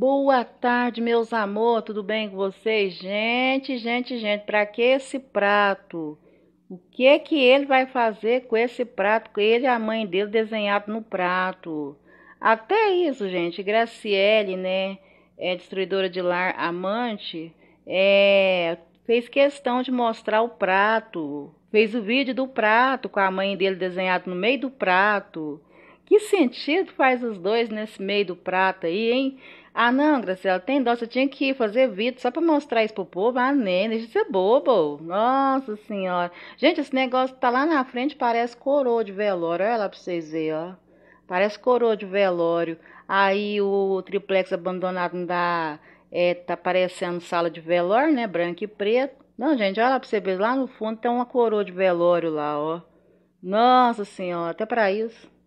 Boa tarde, meus amor, tudo bem com vocês? Gente, gente, gente, para que esse prato? O que é que ele vai fazer com esse prato? Ele e a mãe dele desenhado no prato. Até isso, gente, Graciele, né, é destruidora de lar, amante, é, fez questão de mostrar o prato. Fez o vídeo do prato com a mãe dele desenhado no meio do prato. Que sentido faz os dois nesse meio do prato aí, hein? Ah, não, Graciela, tem dó, você tinha que ir fazer vídeo só pra mostrar isso pro povo. Ah, nene, deixa de ser bobo. Nossa senhora. Gente, esse negócio tá lá na frente, parece coroa de velório. Olha lá pra vocês verem, ó. Parece coroa de velório. Aí o triplex abandonado não dá... É, tá parecendo sala de velório, né? Branco e preto. Não, gente, olha lá pra você ver. Lá no fundo tem uma coroa de velório lá, ó. Nossa senhora, até pra isso.